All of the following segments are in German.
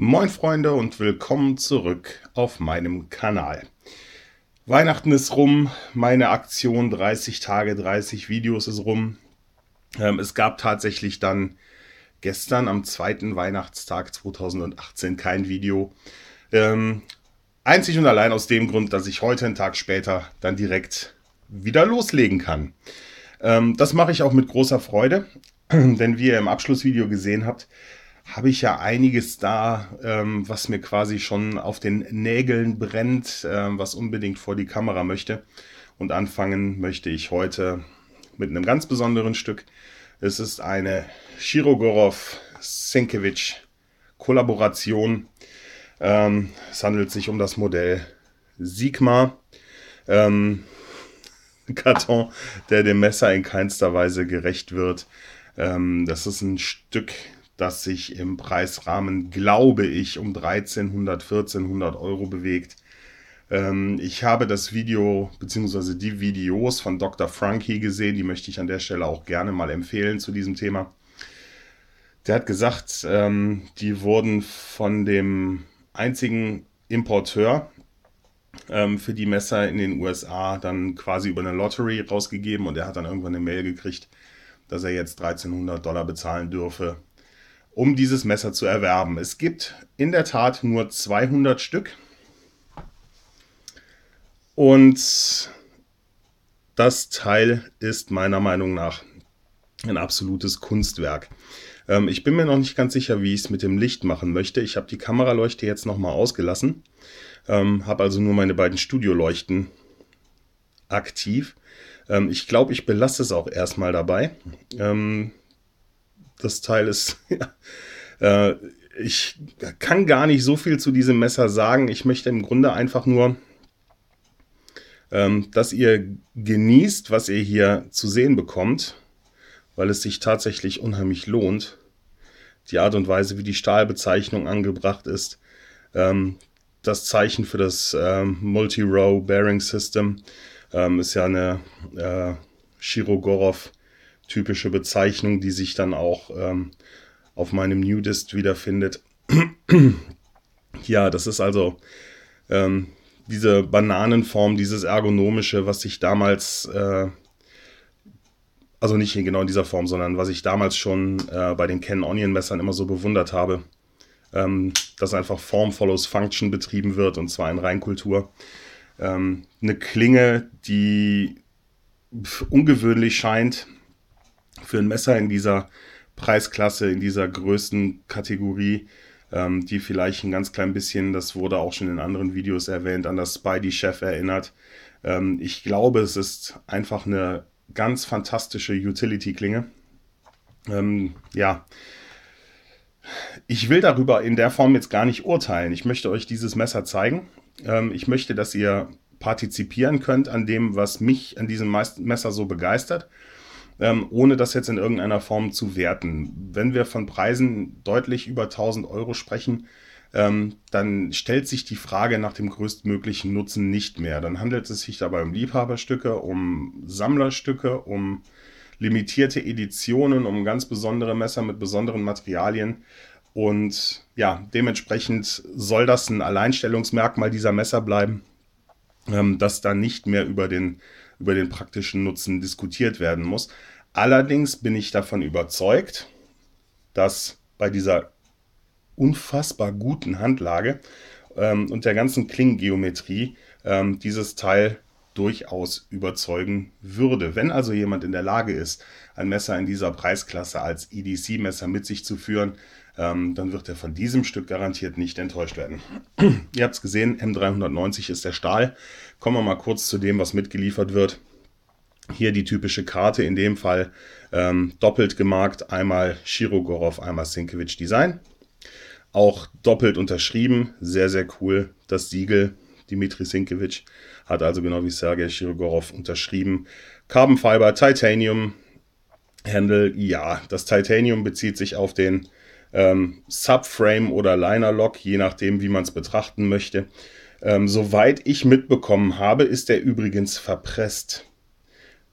Moin Freunde und willkommen zurück auf meinem Kanal. Weihnachten ist rum, meine Aktion 30 Tage, 30 Videos ist rum. Ähm, es gab tatsächlich dann gestern am zweiten Weihnachtstag 2018 kein Video. Ähm, einzig und allein aus dem Grund, dass ich heute einen Tag später dann direkt wieder loslegen kann. Ähm, das mache ich auch mit großer Freude, denn wie ihr im Abschlussvideo gesehen habt, habe ich ja einiges da, ähm, was mir quasi schon auf den Nägeln brennt, ähm, was unbedingt vor die Kamera möchte. Und anfangen möchte ich heute mit einem ganz besonderen Stück. Es ist eine Shirogorov-Senkewitsch-Kollaboration. Ähm, es handelt sich um das Modell Sigma. Ähm, Karton, der dem Messer in keinster Weise gerecht wird. Ähm, das ist ein Stück, das sich im Preisrahmen, glaube ich, um 1300, 1400 Euro bewegt. Ähm, ich habe das Video bzw. die Videos von Dr. Frankie gesehen, die möchte ich an der Stelle auch gerne mal empfehlen zu diesem Thema. Der hat gesagt, ähm, die wurden von dem einzigen Importeur ähm, für die Messer in den USA dann quasi über eine Lottery rausgegeben und er hat dann irgendwann eine Mail gekriegt, dass er jetzt 1300 Dollar bezahlen dürfe, um dieses Messer zu erwerben. Es gibt in der Tat nur 200 Stück. Und das Teil ist meiner Meinung nach ein absolutes Kunstwerk. Ähm, ich bin mir noch nicht ganz sicher, wie ich es mit dem Licht machen möchte. Ich habe die Kameraleuchte jetzt nochmal ausgelassen, ähm, habe also nur meine beiden Studioleuchten aktiv. Ähm, ich glaube, ich belasse es auch erstmal dabei. Ähm, das Teil ist. äh, ich kann gar nicht so viel zu diesem Messer sagen. Ich möchte im Grunde einfach nur, ähm, dass ihr genießt, was ihr hier zu sehen bekommt, weil es sich tatsächlich unheimlich lohnt. Die Art und Weise, wie die Stahlbezeichnung angebracht ist, ähm, das Zeichen für das ähm, Multi-Row Bearing System ähm, ist ja eine äh, Shirogorov typische Bezeichnung, die sich dann auch ähm, auf meinem Nudist wiederfindet. ja, das ist also ähm, diese Bananenform, dieses ergonomische, was ich damals, äh, also nicht genau in dieser Form, sondern was ich damals schon äh, bei den Canon Onion Messern immer so bewundert habe, ähm, dass einfach Form follows Function betrieben wird und zwar in Reinkultur. Ähm, eine Klinge, die ungewöhnlich scheint, für ein Messer in dieser Preisklasse, in dieser Größenkategorie, ähm, die vielleicht ein ganz klein bisschen, das wurde auch schon in anderen Videos erwähnt, an das Spidey-Chef erinnert. Ähm, ich glaube, es ist einfach eine ganz fantastische Utility-Klinge. Ähm, ja. Ich will darüber in der Form jetzt gar nicht urteilen. Ich möchte euch dieses Messer zeigen. Ähm, ich möchte, dass ihr partizipieren könnt an dem, was mich an diesem Messer so begeistert ähm, ohne das jetzt in irgendeiner Form zu werten. Wenn wir von Preisen deutlich über 1000 Euro sprechen, ähm, dann stellt sich die Frage nach dem größtmöglichen Nutzen nicht mehr. Dann handelt es sich dabei um Liebhaberstücke, um Sammlerstücke, um limitierte Editionen, um ganz besondere Messer mit besonderen Materialien. Und ja, dementsprechend soll das ein Alleinstellungsmerkmal dieser Messer bleiben, ähm, dass da nicht mehr über den über den praktischen Nutzen diskutiert werden muss. Allerdings bin ich davon überzeugt, dass bei dieser unfassbar guten Handlage ähm, und der ganzen Klingengeometrie ähm, dieses Teil durchaus überzeugen würde. Wenn also jemand in der Lage ist, ein Messer in dieser Preisklasse als EDC-Messer mit sich zu führen, ähm, dann wird er von diesem Stück garantiert nicht enttäuscht werden. Ihr habt es gesehen, M390 ist der Stahl. Kommen wir mal kurz zu dem, was mitgeliefert wird. Hier die typische Karte, in dem Fall ähm, doppelt gemarkt, einmal Shirogorov, einmal Sinkevich Design. Auch doppelt unterschrieben, sehr, sehr cool. Das Siegel Dimitri Sinkevich hat also genau wie Sergei Shirogorov unterschrieben. Carbon Fiber, Titanium, Handle, ja, das Titanium bezieht sich auf den ähm, Subframe oder Liner Lock, je nachdem, wie man es betrachten möchte. Ähm, soweit ich mitbekommen habe, ist der übrigens verpresst.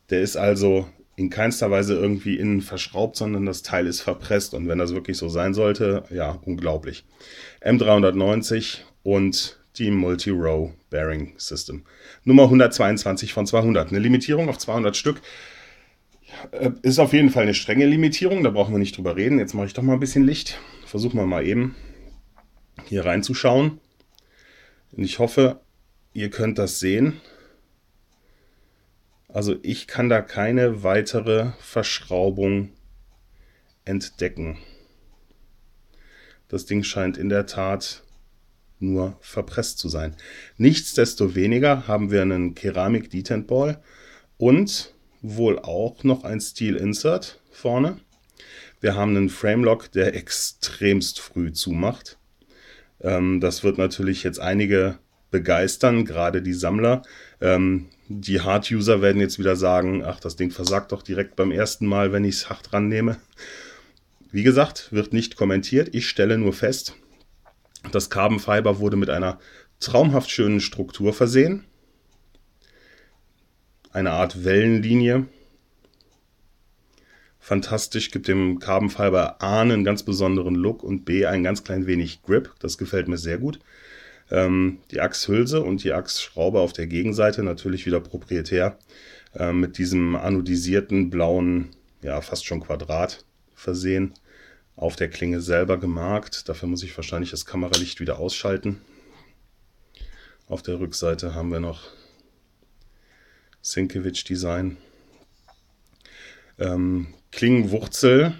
Der ist also in keinster Weise irgendwie innen verschraubt, sondern das Teil ist verpresst. Und wenn das wirklich so sein sollte, ja, unglaublich. M390 und die Multi-Row Bearing System. Nummer 122 von 200. Eine Limitierung auf 200 Stück äh, ist auf jeden Fall eine strenge Limitierung, da brauchen wir nicht drüber reden. Jetzt mache ich doch mal ein bisschen Licht. Versuchen wir mal eben hier reinzuschauen. Und ich hoffe, ihr könnt das sehen. Also ich kann da keine weitere Verschraubung entdecken. Das Ding scheint in der Tat nur verpresst zu sein. Nichtsdestoweniger haben wir einen Keramik Detent Ball und wohl auch noch ein Steel Insert vorne. Wir haben einen Framelock, der extremst früh zumacht. Ähm, das wird natürlich jetzt einige begeistern, gerade die Sammler. Ähm, die Hard-User werden jetzt wieder sagen, ach, das Ding versagt doch direkt beim ersten Mal, wenn ich es hart rannehme. Wie gesagt, wird nicht kommentiert. Ich stelle nur fest, das Carbon Fiber wurde mit einer traumhaft schönen Struktur versehen. Eine Art Wellenlinie. Fantastisch, gibt dem Carbon Fiber A einen ganz besonderen Look und B ein ganz klein wenig Grip. Das gefällt mir sehr gut. Ähm, die Achshülse und die Achsschraube auf der Gegenseite natürlich wieder proprietär äh, mit diesem anodisierten blauen, ja fast schon Quadrat versehen auf der Klinge selber gemarkt. Dafür muss ich wahrscheinlich das Kameralicht wieder ausschalten. Auf der Rückseite haben wir noch Sinkewitsch Design. Ähm, Klingenwurzel,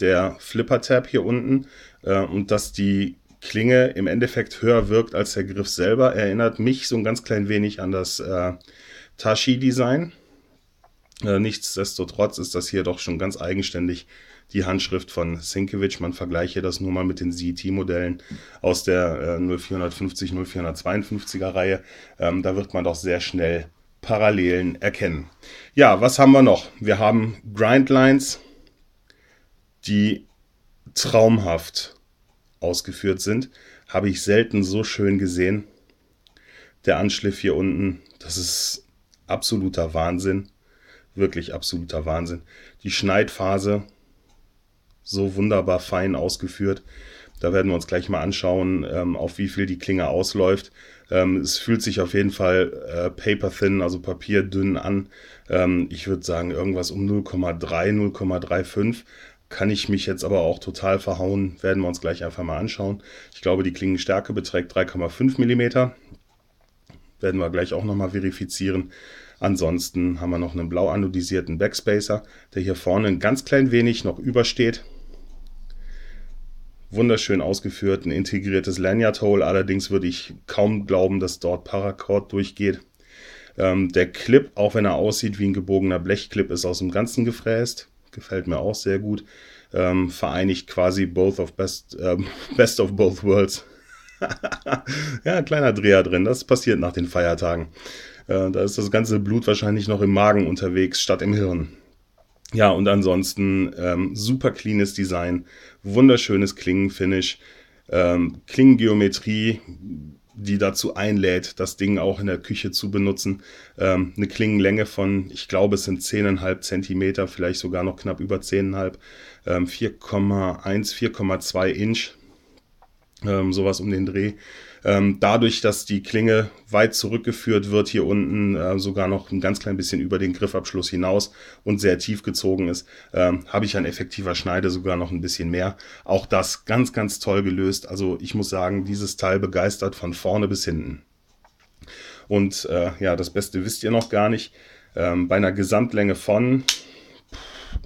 der Flipper-Tab hier unten äh, und dass die Klinge im Endeffekt höher wirkt als der Griff selber, erinnert mich so ein ganz klein wenig an das äh, Tashi-Design. Äh, nichtsdestotrotz ist das hier doch schon ganz eigenständig die Handschrift von Sinkevich. Man vergleiche das nur mal mit den CET-Modellen aus der äh, 0450, 0452er Reihe. Ähm, da wird man doch sehr schnell Parallelen erkennen. Ja, was haben wir noch? Wir haben Grindlines, die traumhaft ausgeführt sind. Habe ich selten so schön gesehen. Der Anschliff hier unten, das ist absoluter Wahnsinn. Wirklich absoluter Wahnsinn. Die Schneidphase so wunderbar fein ausgeführt. Da werden wir uns gleich mal anschauen, ähm, auf wie viel die Klinge ausläuft. Ähm, es fühlt sich auf jeden Fall äh, paper thin, also papierdünn an. Ähm, ich würde sagen, irgendwas um 0,3, 0,35. Kann ich mich jetzt aber auch total verhauen, werden wir uns gleich einfach mal anschauen. Ich glaube, die Klingenstärke beträgt 3,5 mm. Werden wir gleich auch nochmal verifizieren. Ansonsten haben wir noch einen blau anodisierten Backspacer, der hier vorne ein ganz klein wenig noch übersteht wunderschön ausgeführt, ein integriertes Lanyard-Hole. Allerdings würde ich kaum glauben, dass dort Paracord durchgeht. Ähm, der Clip, auch wenn er aussieht wie ein gebogener Blechclip, ist aus dem Ganzen gefräst. Gefällt mir auch sehr gut. Ähm, vereinigt quasi both of best, äh, best of both worlds. ja, kleiner Dreher drin. Das passiert nach den Feiertagen. Äh, da ist das ganze Blut wahrscheinlich noch im Magen unterwegs statt im Hirn. Ja, und ansonsten ähm, super cleanes Design, wunderschönes Klingenfinish, ähm, Klingengeometrie, die dazu einlädt, das Ding auch in der Küche zu benutzen. Ähm, eine Klingenlänge von, ich glaube, es sind 10,5 Zentimeter, vielleicht sogar noch knapp über 10,5, ähm, 4,1, 4,2 Inch, ähm, sowas um den Dreh. Ähm, dadurch, dass die Klinge weit zurückgeführt wird hier unten, äh, sogar noch ein ganz klein bisschen über den Griffabschluss hinaus und sehr tief gezogen ist, ähm, habe ich an effektiver Schneide sogar noch ein bisschen mehr. Auch das ganz, ganz toll gelöst. Also ich muss sagen, dieses Teil begeistert von vorne bis hinten. Und äh, ja, das Beste wisst ihr noch gar nicht. Ähm, bei einer Gesamtlänge von,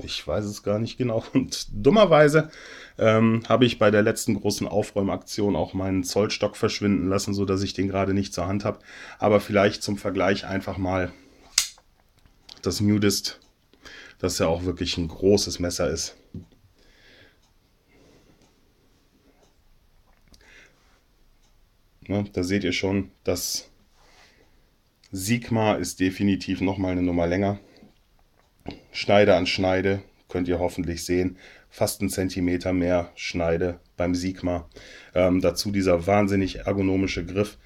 ich weiß es gar nicht genau, und dummerweise ähm, habe ich bei der letzten großen Aufräumaktion auch meinen Zollstock verschwinden lassen, sodass ich den gerade nicht zur Hand habe. Aber vielleicht zum Vergleich einfach mal das Nudist, das ja auch wirklich ein großes Messer ist. Ne, da seht ihr schon, das Sigma ist definitiv nochmal eine Nummer länger. Schneide an Schneide könnt ihr hoffentlich sehen fast einen Zentimeter mehr schneide beim Sigma. Ähm, dazu dieser wahnsinnig ergonomische Griff.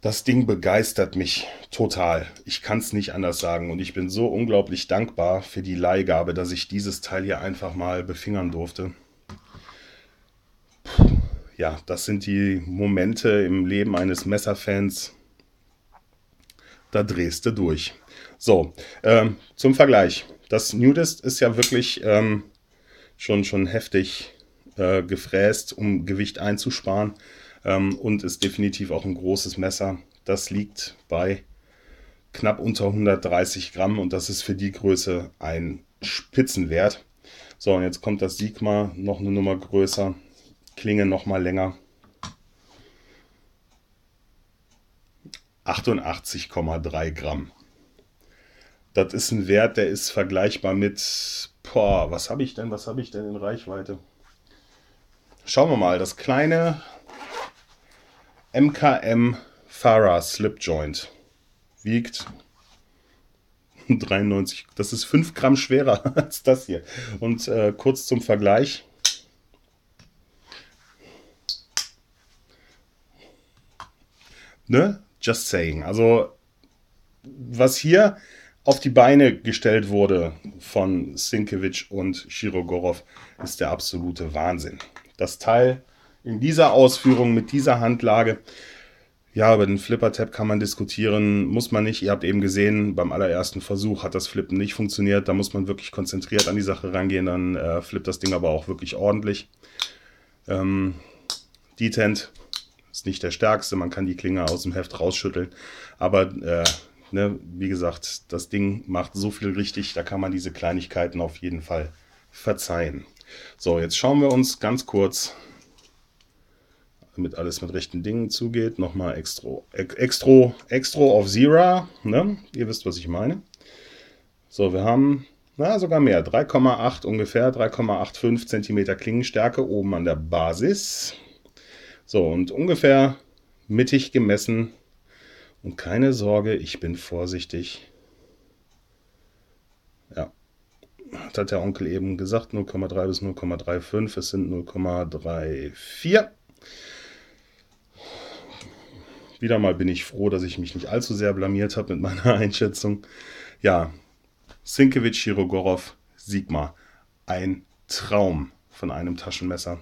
Das Ding begeistert mich total. Ich kann es nicht anders sagen. Und ich bin so unglaublich dankbar für die Leihgabe, dass ich dieses Teil hier einfach mal befingern durfte. Puh, ja, das sind die Momente im Leben eines Messerfans. Da drehst du durch. So, ähm, zum Vergleich. Das Nudist ist ja wirklich ähm, schon, schon heftig äh, gefräst, um Gewicht einzusparen ähm, und ist definitiv auch ein großes Messer. Das liegt bei knapp unter 130 Gramm und das ist für die Größe ein Spitzenwert. So, und jetzt kommt das Sigma noch eine Nummer größer, Klinge noch mal länger. 88,3 Gramm. Das ist ein Wert, der ist vergleichbar mit Boah, was habe ich denn? Was habe ich denn in Reichweite? Schauen wir mal. Das kleine MKM Farah Slip Joint wiegt 93. Das ist 5 Gramm schwerer als das hier. Und äh, kurz zum Vergleich. Ne? Just saying. Also, was hier auf die Beine gestellt wurde von Sinkevich und Shirogorov, ist der absolute Wahnsinn. Das Teil in dieser Ausführung mit dieser Handlage, ja, über den Flipper-Tab kann man diskutieren, muss man nicht. Ihr habt eben gesehen, beim allerersten Versuch hat das Flippen nicht funktioniert. Da muss man wirklich konzentriert an die Sache rangehen, dann äh, flippt das Ding aber auch wirklich ordentlich. Ähm, Detent ist nicht der stärkste, man kann die Klinge aus dem Heft rausschütteln, aber äh, ne, wie gesagt, das Ding macht so viel richtig, da kann man diese Kleinigkeiten auf jeden Fall verzeihen. So, jetzt schauen wir uns ganz kurz, damit alles mit rechten Dingen zugeht, nochmal extra, Extro, Extro auf Zira, ne? ihr wisst, was ich meine. So, wir haben, na, sogar mehr, 3,8 ungefähr, 3,85 cm Klingenstärke oben an der Basis. So, und ungefähr mittig gemessen und keine Sorge, ich bin vorsichtig. Ja, das hat der Onkel eben gesagt, 0,3 bis 0,35, es sind 0,34. Wieder mal bin ich froh, dass ich mich nicht allzu sehr blamiert habe mit meiner Einschätzung. Ja, Sinkiewicz, Chirogorov, Sigma. Ein Traum von einem Taschenmesser.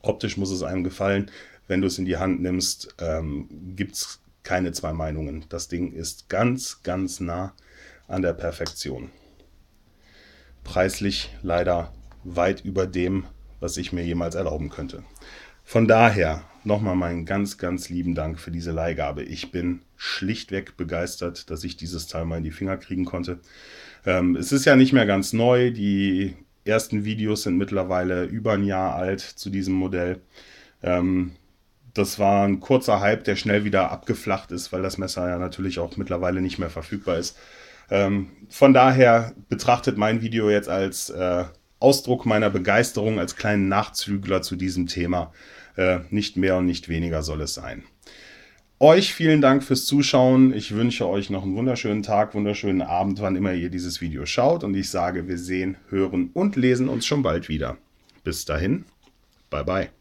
Optisch muss es einem gefallen. Wenn du es in die Hand nimmst, ähm, gibt es keine zwei Meinungen. Das Ding ist ganz, ganz nah an der Perfektion. Preislich leider weit über dem, was ich mir jemals erlauben könnte. Von daher nochmal meinen ganz, ganz lieben Dank für diese Leihgabe. Ich bin schlichtweg begeistert, dass ich dieses Teil mal in die Finger kriegen konnte. Ähm, es ist ja nicht mehr ganz neu. Die ersten Videos sind mittlerweile über ein Jahr alt zu diesem Modell. Ähm, das war ein kurzer Hype, der schnell wieder abgeflacht ist, weil das Messer ja natürlich auch mittlerweile nicht mehr verfügbar ist. Ähm, von daher betrachtet mein Video jetzt als äh, Ausdruck meiner Begeisterung, als kleinen Nachzügler zu diesem Thema. Äh, nicht mehr und nicht weniger soll es sein. Euch vielen Dank fürs Zuschauen. Ich wünsche euch noch einen wunderschönen Tag, wunderschönen Abend, wann immer ihr dieses Video schaut. Und ich sage, wir sehen, hören und lesen uns schon bald wieder. Bis dahin, bye bye.